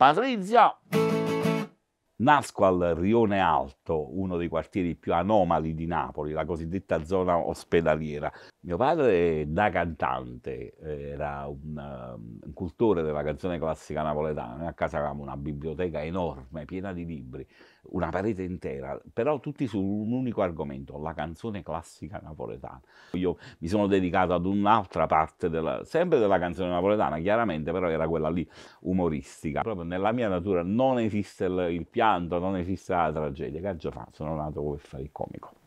Patrizio! Nasco al Rione Alto, uno dei quartieri più anomali di Napoli, la cosiddetta zona ospedaliera, mio padre da cantante era un, um, un, cultore della canzone classica napoletana, a casa avevamo una biblioteca enorme, piena di libri, una parete intera, però tutti su un unico argomento, la canzone classica napoletana. Io mi sono dedicato ad un'altra parte, della, sempre della canzone napoletana, chiaramente però era quella lì umoristica. Proprio nella mia natura non esiste il, il pianto, non esiste la tragedia, che già fa, sono nato per fare il comico.